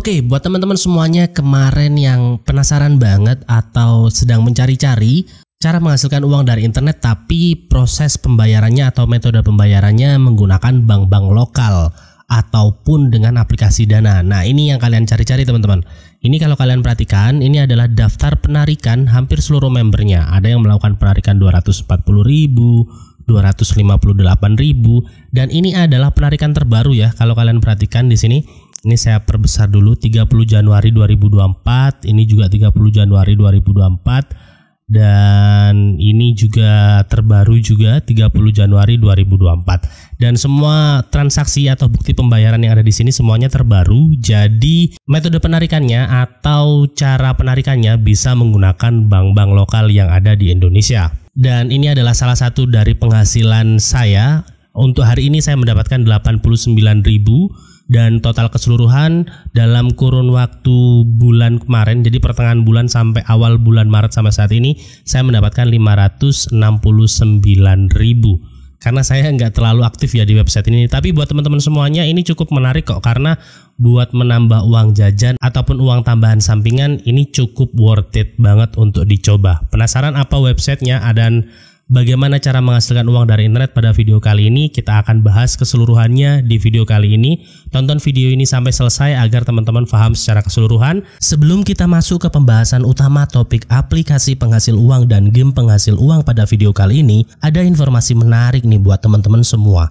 Oke, okay, buat teman-teman semuanya kemarin yang penasaran banget atau sedang mencari-cari cara menghasilkan uang dari internet tapi proses pembayarannya atau metode pembayarannya menggunakan bank-bank lokal ataupun dengan aplikasi Dana. Nah, ini yang kalian cari-cari teman-teman. Ini kalau kalian perhatikan, ini adalah daftar penarikan hampir seluruh membernya. Ada yang melakukan penarikan 240 ribu, 258 ribu, dan ini adalah penarikan terbaru ya kalau kalian perhatikan di sini ini saya perbesar dulu 30 Januari 2024 ini juga 30 Januari 2024 dan ini juga terbaru juga 30 Januari 2024 dan semua transaksi atau bukti pembayaran yang ada di sini semuanya terbaru jadi metode penarikannya atau cara penarikannya bisa menggunakan bank-bank lokal yang ada di Indonesia dan ini adalah salah satu dari penghasilan saya untuk hari ini saya mendapatkan 89.000 dan total keseluruhan dalam kurun waktu bulan kemarin jadi pertengahan bulan sampai awal bulan Maret sampai saat ini saya mendapatkan 569.000 karena saya nggak terlalu aktif ya di website ini tapi buat teman-teman semuanya ini cukup menarik kok karena buat menambah uang jajan ataupun uang tambahan sampingan ini cukup worth it banget untuk dicoba penasaran apa websitenya dan Bagaimana cara menghasilkan uang dari internet pada video kali ini kita akan bahas keseluruhannya di video kali ini. Tonton video ini sampai selesai agar teman-teman paham secara keseluruhan. Sebelum kita masuk ke pembahasan utama topik aplikasi penghasil uang dan game penghasil uang pada video kali ini, ada informasi menarik nih buat teman-teman semua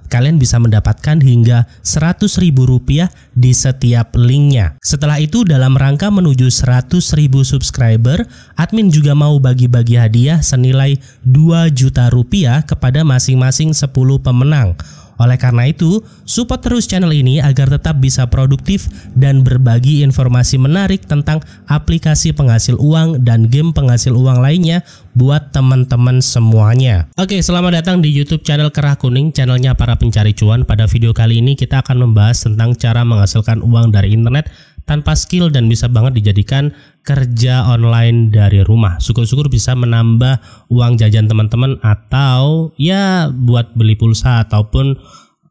kalian bisa mendapatkan hingga seratus ribu rupiah di setiap linknya. Setelah itu dalam rangka menuju seratus ribu subscriber, admin juga mau bagi-bagi hadiah senilai dua juta rupiah kepada masing-masing 10 pemenang. Oleh karena itu, support terus channel ini agar tetap bisa produktif dan berbagi informasi menarik tentang aplikasi penghasil uang dan game penghasil uang lainnya buat teman-teman semuanya. Oke, selamat datang di YouTube channel Kerah Kuning, channelnya para pencari cuan. Pada video kali ini kita akan membahas tentang cara menghasilkan uang dari internet tanpa skill dan bisa banget dijadikan kerja online dari rumah. Syukur-syukur bisa menambah uang jajan teman-teman atau ya buat beli pulsa ataupun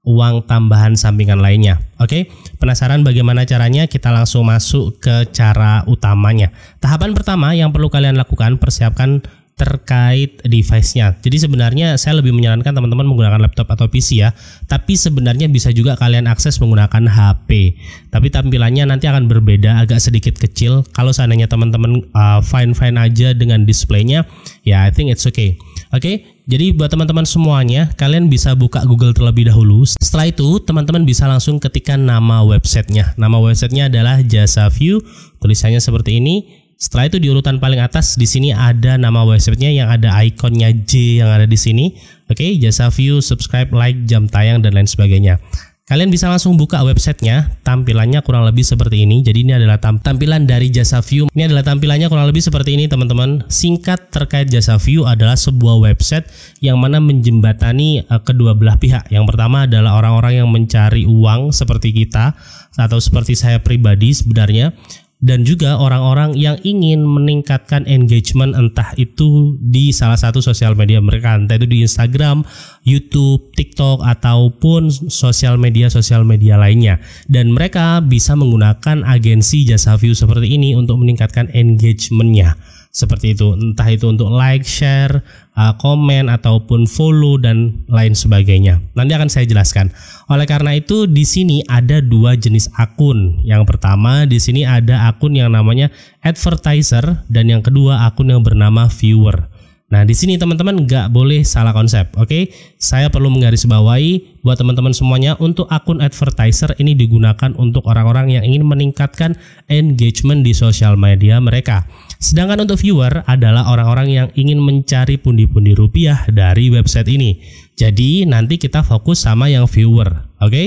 uang tambahan sampingan lainnya. Oke, penasaran bagaimana caranya? Kita langsung masuk ke cara utamanya. Tahapan pertama yang perlu kalian lakukan, persiapkan terkait device-nya. Jadi sebenarnya saya lebih menyarankan teman-teman menggunakan laptop atau PC ya. Tapi sebenarnya bisa juga kalian akses menggunakan HP. Tapi tampilannya nanti akan berbeda agak sedikit kecil. Kalau seandainya teman-teman uh, fine-fine aja dengan display-nya, ya I think it's okay. Oke, okay? jadi buat teman-teman semuanya, kalian bisa buka Google terlebih dahulu. Setelah itu, teman-teman bisa langsung ketikkan nama websitenya. Nama websitenya adalah Jasa View, tulisannya seperti ini setelah itu di urutan paling atas di sini ada nama websitenya yang ada ikonnya J yang ada di sini. Oke, okay, jasa view, subscribe, like, jam tayang dan lain sebagainya. Kalian bisa langsung buka websitenya, tampilannya kurang lebih seperti ini. Jadi ini adalah tampilan dari jasa view. Ini adalah tampilannya kurang lebih seperti ini teman-teman. Singkat terkait jasa view adalah sebuah website yang mana menjembatani eh, kedua belah pihak. Yang pertama adalah orang-orang yang mencari uang seperti kita atau seperti saya pribadi sebenarnya dan juga orang-orang yang ingin meningkatkan engagement entah itu di salah satu sosial media mereka entah itu di Instagram, YouTube, TikTok ataupun sosial media sosial media lainnya dan mereka bisa menggunakan agensi jasa view seperti ini untuk meningkatkan engagementnya seperti itu entah itu untuk like, share, uh, komen ataupun follow dan lain sebagainya. Nanti akan saya jelaskan. Oleh karena itu di sini ada dua jenis akun. Yang pertama di sini ada akun yang namanya advertiser dan yang kedua akun yang bernama viewer. Nah, di sini teman-teman nggak boleh salah konsep, oke? Okay? Saya perlu menggarisbawahi buat teman-teman semuanya untuk akun advertiser ini digunakan untuk orang-orang yang ingin meningkatkan engagement di sosial media mereka. Sedangkan untuk viewer adalah orang-orang yang ingin mencari pundi-pundi rupiah dari website ini. Jadi, nanti kita fokus sama yang viewer, oke? Okay?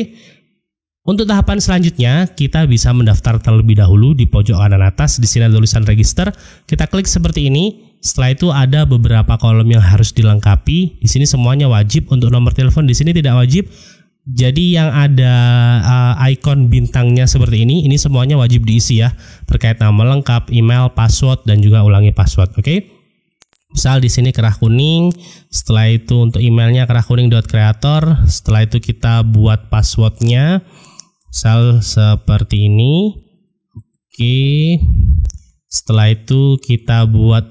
Untuk tahapan selanjutnya, kita bisa mendaftar terlebih dahulu di pojok kanan atas. Di sini ada tulisan register. Kita klik seperti ini setelah itu ada beberapa kolom yang harus dilengkapi. Di sini semuanya wajib untuk nomor telepon. Di sini tidak wajib. Jadi yang ada uh, icon bintangnya seperti ini, ini semuanya wajib diisi ya terkait nama lengkap, email, password dan juga ulangi password. Oke. Okay? Misal di sini kerah kuning, setelah itu untuk emailnya kerah kuning .creator. setelah itu kita buat passwordnya, misal seperti ini. Oke. Okay. Setelah itu kita buat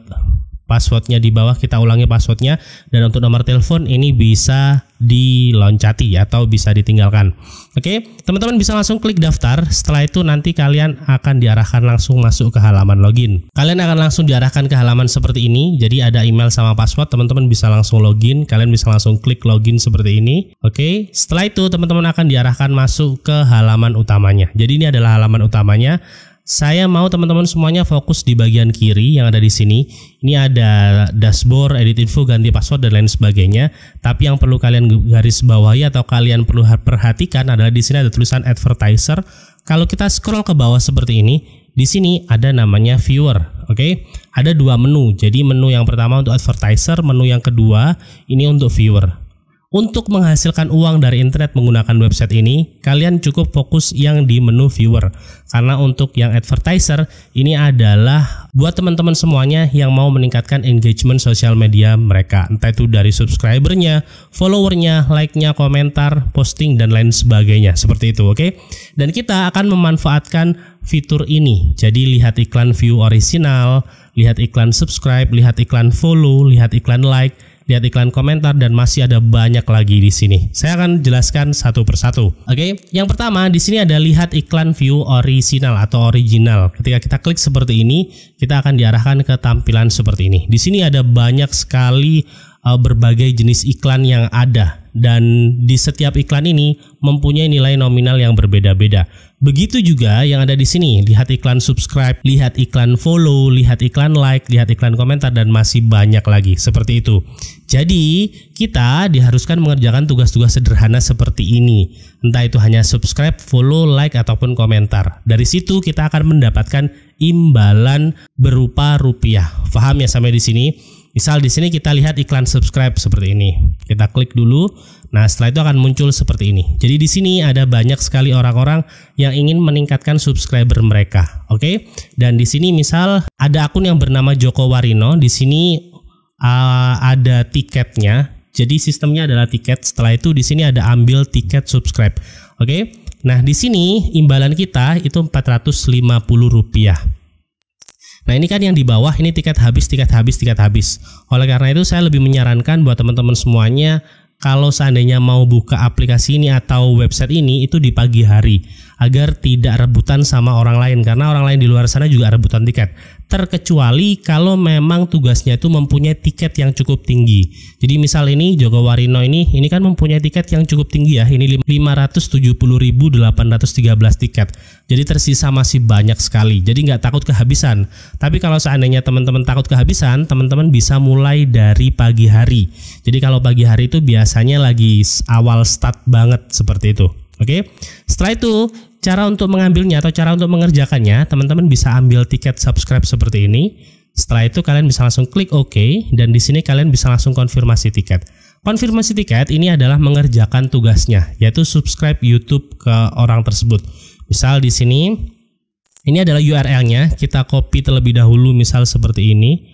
passwordnya di bawah kita ulangi passwordnya dan untuk nomor telepon ini bisa diloncati ya, atau bisa ditinggalkan oke teman-teman bisa langsung klik daftar setelah itu nanti kalian akan diarahkan langsung masuk ke halaman login kalian akan langsung diarahkan ke halaman seperti ini jadi ada email sama password teman-teman bisa langsung login kalian bisa langsung klik login seperti ini oke setelah itu teman-teman akan diarahkan masuk ke halaman utamanya jadi ini adalah halaman utamanya saya mau teman-teman semuanya fokus di bagian kiri yang ada di sini. Ini ada dashboard, edit info, ganti password dan lain sebagainya. Tapi yang perlu kalian garis bawahi atau kalian perlu perhatikan adalah di sini ada tulisan advertiser. Kalau kita scroll ke bawah seperti ini, di sini ada namanya viewer, oke? Okay? Ada dua menu. Jadi menu yang pertama untuk advertiser, menu yang kedua ini untuk viewer. Untuk menghasilkan uang dari internet menggunakan website ini, kalian cukup fokus yang di menu viewer. Karena untuk yang advertiser, ini adalah buat teman-teman semuanya yang mau meningkatkan engagement sosial media mereka. Entah itu dari subscribernya, followernya, like-nya, komentar, posting, dan lain sebagainya. Seperti itu, oke? Okay? Dan kita akan memanfaatkan fitur ini. Jadi lihat iklan view original, lihat iklan subscribe, lihat iklan follow, lihat iklan like, lihat iklan komentar, dan masih ada banyak lagi di sini. Saya akan jelaskan satu persatu. Oke, yang pertama di sini ada lihat iklan view original atau original. Ketika kita klik seperti ini, kita akan diarahkan ke tampilan seperti ini. Di sini ada banyak sekali uh, berbagai jenis iklan yang ada dan di setiap iklan ini mempunyai nilai nominal yang berbeda-beda. Begitu juga yang ada di sini, lihat iklan subscribe, lihat iklan follow, lihat iklan like, lihat iklan komentar dan masih banyak lagi seperti itu. Jadi, kita diharuskan mengerjakan tugas-tugas sederhana seperti ini. Entah itu hanya subscribe, follow, like ataupun komentar. Dari situ kita akan mendapatkan imbalan berupa rupiah. Faham ya sampai di sini? Misal di sini kita lihat iklan subscribe seperti ini. Kita klik dulu. Nah, setelah itu akan muncul seperti ini. Jadi di sini ada banyak sekali orang-orang yang ingin meningkatkan subscriber mereka, oke? Okay? Dan di sini misal ada akun yang bernama Joko Warino, di sini uh, ada tiketnya. Jadi sistemnya adalah tiket. Setelah itu di sini ada ambil tiket subscribe. Oke. Okay? Nah, di sini imbalan kita itu 450 rupiah. Nah ini kan yang di bawah ini tiket habis, tiket habis, tiket habis. Oleh karena itu saya lebih menyarankan buat teman-teman semuanya kalau seandainya mau buka aplikasi ini atau website ini itu di pagi hari agar tidak rebutan sama orang lain karena orang lain di luar sana juga rebutan tiket terkecuali kalau memang tugasnya itu mempunyai tiket yang cukup tinggi. Jadi misal ini Joko Warino ini ini kan mempunyai tiket yang cukup tinggi ya. Ini 570.813 tiket. Jadi tersisa masih banyak sekali. Jadi nggak takut kehabisan. Tapi kalau seandainya teman-teman takut kehabisan, teman-teman bisa mulai dari pagi hari. Jadi kalau pagi hari itu biasanya lagi awal start banget seperti itu. Oke. Okay? Setelah itu, cara untuk mengambilnya atau cara untuk mengerjakannya, teman-teman bisa ambil tiket subscribe seperti ini. Setelah itu kalian bisa langsung klik OK dan di sini kalian bisa langsung konfirmasi tiket. Konfirmasi tiket ini adalah mengerjakan tugasnya, yaitu subscribe YouTube ke orang tersebut. Misal di sini ini adalah URL-nya, kita copy terlebih dahulu misal seperti ini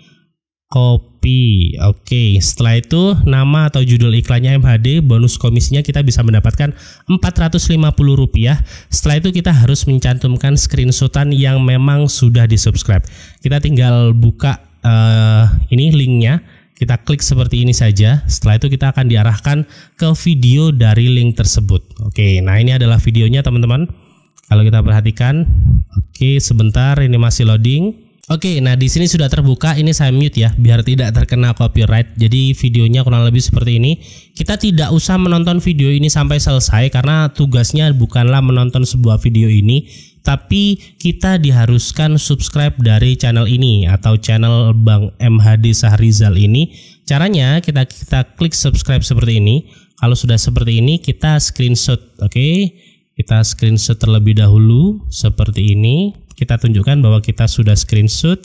kopi. Oke, setelah itu nama atau judul iklannya MHD, bonus komisinya kita bisa mendapatkan Rp450. Setelah itu kita harus mencantumkan screenshotan yang memang sudah di-subscribe. Kita tinggal buka uh, ini linknya, kita klik seperti ini saja. Setelah itu kita akan diarahkan ke video dari link tersebut. Oke, nah ini adalah videonya teman-teman. Kalau kita perhatikan, oke sebentar ini masih loading. Oke, nah di sini sudah terbuka. Ini saya mute ya, biar tidak terkena copyright. Jadi videonya kurang lebih seperti ini. Kita tidak usah menonton video ini sampai selesai karena tugasnya bukanlah menonton sebuah video ini, tapi kita diharuskan subscribe dari channel ini atau channel Bang MHD Sahrizal ini. Caranya kita kita klik subscribe seperti ini. Kalau sudah seperti ini, kita screenshot. Oke, kita screenshot terlebih dahulu seperti ini kita tunjukkan bahwa kita sudah screenshot.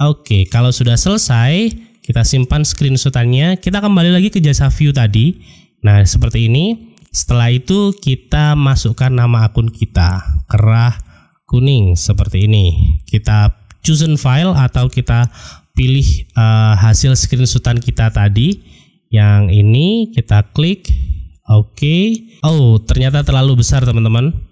Oke, kalau sudah selesai, kita simpan screenshotannya. Kita kembali lagi ke jasa view tadi. Nah, seperti ini. Setelah itu kita masukkan nama akun kita, kerah kuning seperti ini. Kita chosen file atau kita pilih uh, hasil screenshotan kita tadi. Yang ini kita klik. Oke. Okay. Oh, ternyata terlalu besar, teman-teman.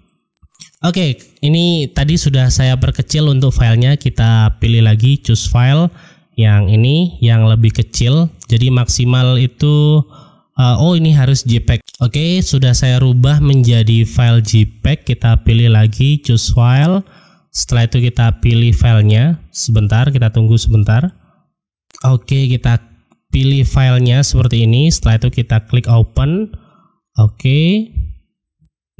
Oke, okay, ini tadi sudah saya perkecil untuk filenya. Kita pilih lagi choose file yang ini yang lebih kecil. Jadi maksimal itu uh, oh ini harus JPEG. Oke, okay, sudah saya rubah menjadi file JPEG. Kita pilih lagi choose file. Setelah itu kita pilih filenya. Sebentar, kita tunggu sebentar. Oke, okay, kita pilih filenya seperti ini. Setelah itu kita klik open. Oke. Okay.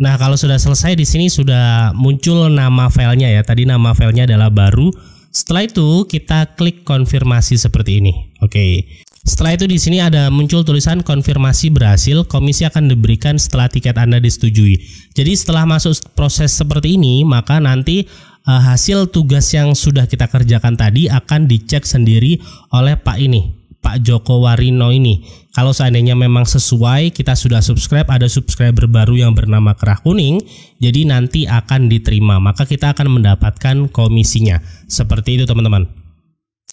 Nah, kalau sudah selesai di sini sudah muncul nama filenya ya. Tadi nama filenya adalah baru. Setelah itu kita klik konfirmasi seperti ini. Oke. Okay. Setelah itu di sini ada muncul tulisan konfirmasi berhasil, komisi akan diberikan setelah tiket Anda disetujui. Jadi setelah masuk proses seperti ini, maka nanti eh, hasil tugas yang sudah kita kerjakan tadi akan dicek sendiri oleh Pak ini, Pak Joko Warino ini. Kalau seandainya memang sesuai, kita sudah subscribe, ada subscriber baru yang bernama Kerah Kuning, jadi nanti akan diterima. Maka kita akan mendapatkan komisinya. Seperti itu teman-teman.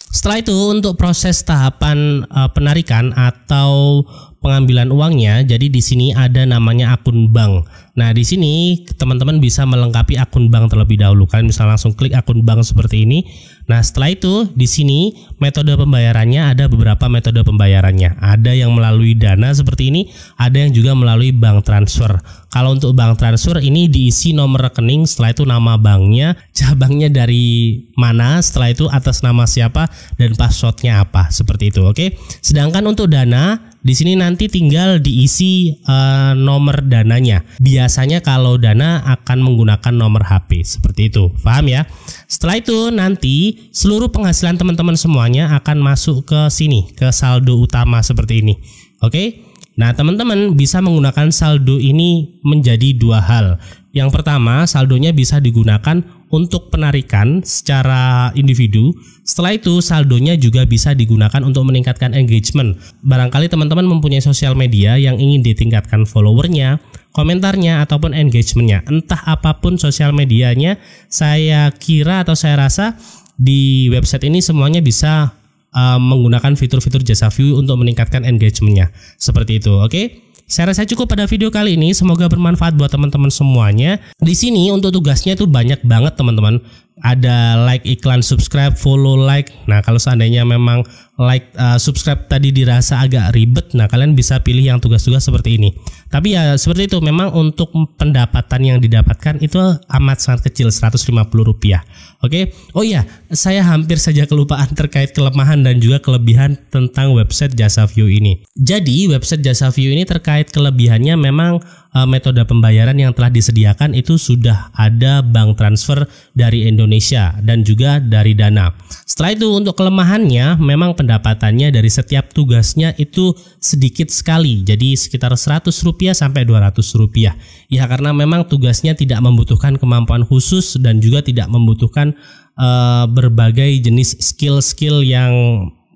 Setelah itu untuk proses tahapan uh, penarikan atau pengambilan uangnya, jadi di sini ada namanya akun bank. Nah di sini teman-teman bisa melengkapi akun bank terlebih dahulu. Kalian bisa langsung klik akun bank seperti ini Nah, setelah itu di sini metode pembayarannya ada beberapa metode pembayarannya. Ada yang melalui Dana seperti ini, ada yang juga melalui bank transfer. Kalau untuk bank transfer ini diisi nomor rekening, setelah itu nama banknya, cabangnya dari mana, setelah itu atas nama siapa dan passwordnya apa, seperti itu, oke. Sedangkan untuk Dana di sini nanti tinggal diisi uh, nomor dananya. Biasanya kalau dana akan menggunakan nomor HP seperti itu. Paham ya? Setelah itu nanti seluruh penghasilan teman-teman semuanya akan masuk ke sini, ke saldo utama seperti ini. Oke? Nah, teman-teman bisa menggunakan saldo ini menjadi dua hal. Yang pertama, saldonya bisa digunakan untuk penarikan secara individu. Setelah itu saldonya juga bisa digunakan untuk meningkatkan engagement. Barangkali teman-teman mempunyai sosial media yang ingin ditingkatkan followernya, komentarnya ataupun engagementnya. Entah apapun sosial medianya, saya kira atau saya rasa di website ini semuanya bisa uh, menggunakan fitur-fitur jasa view untuk meningkatkan engagementnya. Seperti itu, oke? Okay? Saya rasa cukup pada video kali ini. Semoga bermanfaat buat teman-teman semuanya. Di sini untuk tugasnya itu banyak banget teman-teman. Ada like iklan, subscribe, follow, like. Nah kalau seandainya memang like uh, subscribe tadi dirasa agak ribet nah kalian bisa pilih yang tugas-tugas seperti ini tapi ya seperti itu memang untuk pendapatan yang didapatkan itu amat sangat kecil 150 rupiah oke okay? oh iya saya hampir saja kelupaan terkait kelemahan dan juga kelebihan tentang website jasa view ini jadi website jasa view ini terkait kelebihannya memang uh, metode pembayaran yang telah disediakan itu sudah ada bank transfer dari Indonesia dan juga dari Dana. Setelah itu untuk kelemahannya memang pendapatannya dari setiap tugasnya itu sedikit sekali. Jadi sekitar 100 rupiah sampai 200 rupiah. Ya karena memang tugasnya tidak membutuhkan kemampuan khusus dan juga tidak membutuhkan uh, berbagai jenis skill-skill yang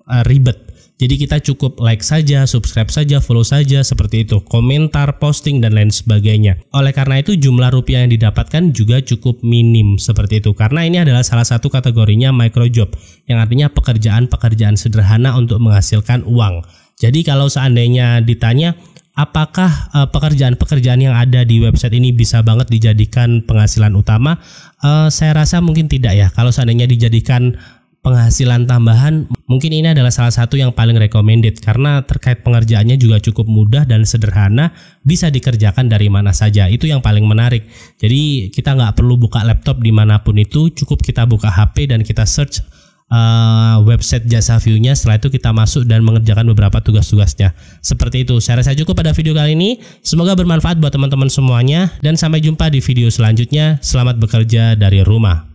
uh, ribet. Jadi kita cukup like saja, subscribe saja, follow saja seperti itu, komentar, posting dan lain sebagainya. Oleh karena itu jumlah rupiah yang didapatkan juga cukup minim seperti itu karena ini adalah salah satu kategorinya micro job yang artinya pekerjaan-pekerjaan sederhana untuk menghasilkan uang. Jadi kalau seandainya ditanya apakah eh, pekerjaan-pekerjaan yang ada di website ini bisa banget dijadikan penghasilan utama? Eh, saya rasa mungkin tidak ya. Kalau seandainya dijadikan penghasilan tambahan, Mungkin ini adalah salah satu yang paling recommended karena terkait pengerjaannya juga cukup mudah dan sederhana, bisa dikerjakan dari mana saja. Itu yang paling menarik. Jadi kita nggak perlu buka laptop dimanapun itu, cukup kita buka HP dan kita search eh, website jasa view-nya. Setelah itu kita masuk dan mengerjakan beberapa tugas-tugasnya. Seperti itu. Saya rasa cukup pada video kali ini. Semoga bermanfaat buat teman-teman semuanya dan sampai jumpa di video selanjutnya. Selamat bekerja dari rumah.